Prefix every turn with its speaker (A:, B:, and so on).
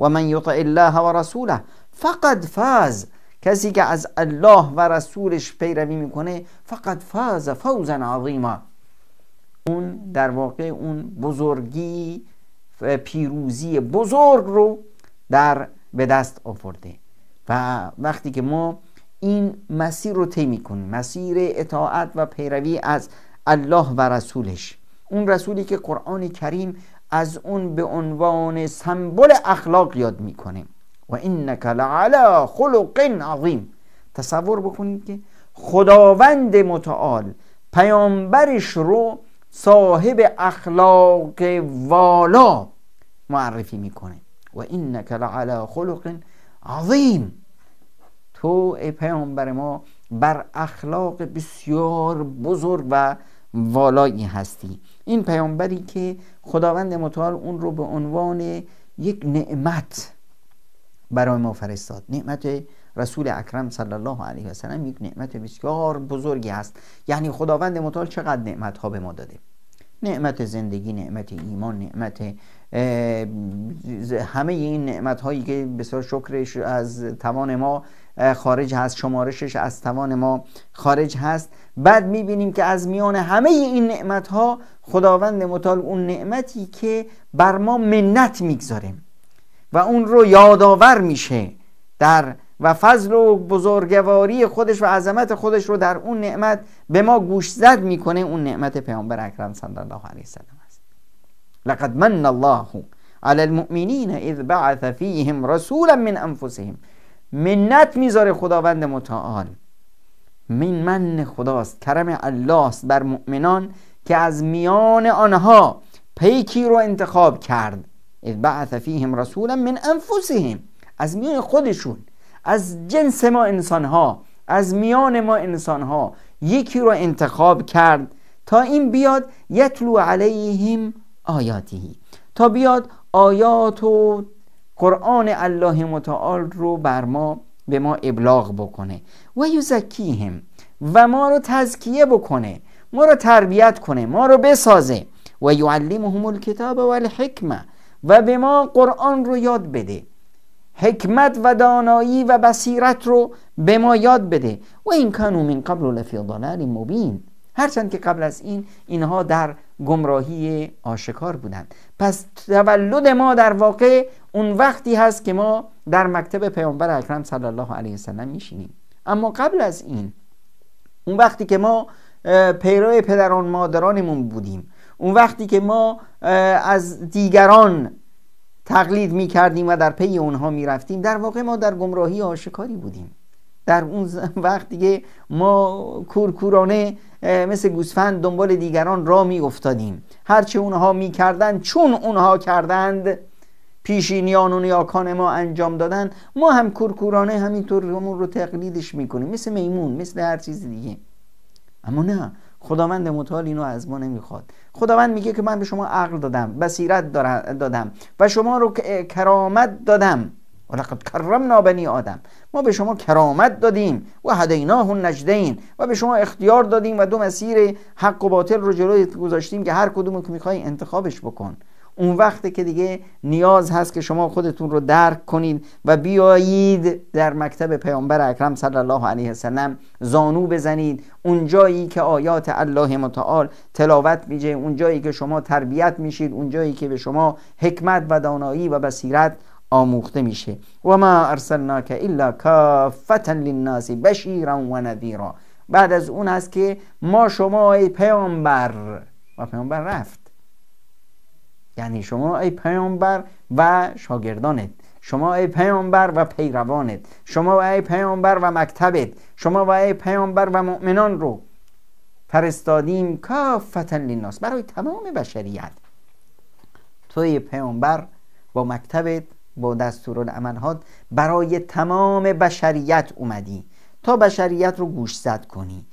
A: و من یطع الله و رسوله فقد فاز کسی که از الله و رسولش پیروی میکنه فقد فاز فوزا عظیما اون در واقع اون بزرگی پیروزی بزرگ رو در به دست آورده و وقتی که ما این مسیر رو طی میکنیم مسیر اطاعت و پیروی از الله و رسولش اون رسولی که قرآن کریم از اون به عنوان سمبل اخلاق یاد میکنیم و انک لعلا خلق عظیم تصور بکنید که خداوند متعال پیامبرش رو صاحب اخلاق والا معرفی میکنه و انک لعلا خلق عظیم تو ای پیامبر ما بر اخلاق بسیار بزرگ و والایی هستی این پیامبری که خداوند متعال اون رو به عنوان یک نعمت برای ما فرستاد نعمت رسول اکرم صلی الله علیه وسلم یک نعمت بسیار بزرگی است یعنی خداوند متعال چقدر نعمت ها به ما داده نعمت زندگی نعمت ایمان نعمت همه این نعمت هایی که بسیار شکرش از توان ما خارج هست شمارشش از توان ما خارج هست بعد میبینیم که از میان همه این نعمت ها خداوند مطال اون نعمتی که بر ما منت میگذاره و اون رو یادآور میشه در و فضل و بزرگواری خودش و عظمت خودش رو در اون نعمت به ما گوش زد میکنه اون نعمت پیامبر اکرم صلی الله علیه وسلم است لقد من الله علی المؤمنین اذ بعث فیهم رسولا من انفسهم منت میذاره خداوند متعال من من خداست کرم است بر مؤمنان که از میان آنها پیکی رو انتخاب کرد اذ بعث فیهم رسولا من انفسهم از میان خودشون از جنس ما انسانها از میان ما انسانها یکی رو انتخاب کرد تا این بیاد یتلو علیهم آیاتی تا بیاد آیات و قرآن الله متعال رو بر ما به ما ابلاغ بکنه و یزکیهم و ما رو تزکیه بکنه ما رو تربیت کنه ما رو بسازه و یعلمهم الکتاب و الحکمه و به ما قرآن رو یاد بده حکمت و دانایی و بصیرت رو به ما یاد بده و این کانو من قبل لفی ضلال مبین هرچند که قبل از این اینها در گمراهی آشکار بودند پس تولد ما در واقع اون وقتی هست که ما در مکتب پیامبر اکرم صلی الله علیه وسلم میشینیم اما قبل از این اون وقتی که ما پیرو پدران مادرانمون بودیم اون وقتی که ما از دیگران تقلید میکردیم و در پی اونها می رفتیم در واقع ما در گمراهی آشکاری بودیم در اون وقت دیگه ما کورکورانه مثل گوسفند دنبال دیگران را می افتادیم هرچه اونها میکردند، چون اونها کردند پیشینیان و نیاکان ما انجام دادن ما هم کورکورانه همینطور همون رو تقلیدش میکنیم مثل میمون مثل هر چیز دیگه اما نه خداوند متعال اینو از ما نمیخواد خداوند میگه که من به شما عقل دادم بصیرت دادم و شما رو کرامت دادم لقد کرم نابنی آدم ما به شما کرامت دادیم و هدیناه نجدین و به شما اختیار دادیم و دو مسیر حق و باطل رو جلوی گذاشتیم که هر کدوم که میخوای انتخابش بکن اون وقته که دیگه نیاز هست که شما خودتون رو درک کنید و بیایید در مکتب پیامبر اکرم صلی الله علیه وسلم زانو بزنید اون جایی که آیات الله متعال تلاوت میشه اون جایی که شما تربیت میشید اون جایی که به شما حکمت و دانایی و بصیرت آموخته میشه و ما ارسلناک الا کافتا للناس بشیرا و نذیرا بعد از اون است که ما شما ای پیامبر و پیامبر رفت یعنی شما ای پیامبر و شاگردانت شما ای پیامبر و پیروانت شما و ای پیامبر و مکتبت شما و ای پیامبر و مؤمنان رو فرستادیم کافتا لیناس برای تمام بشریت توی پیامبر با مکتبت با دستورالعملهات برای تمام بشریت اومدی تا بشریت رو گوشزد کنی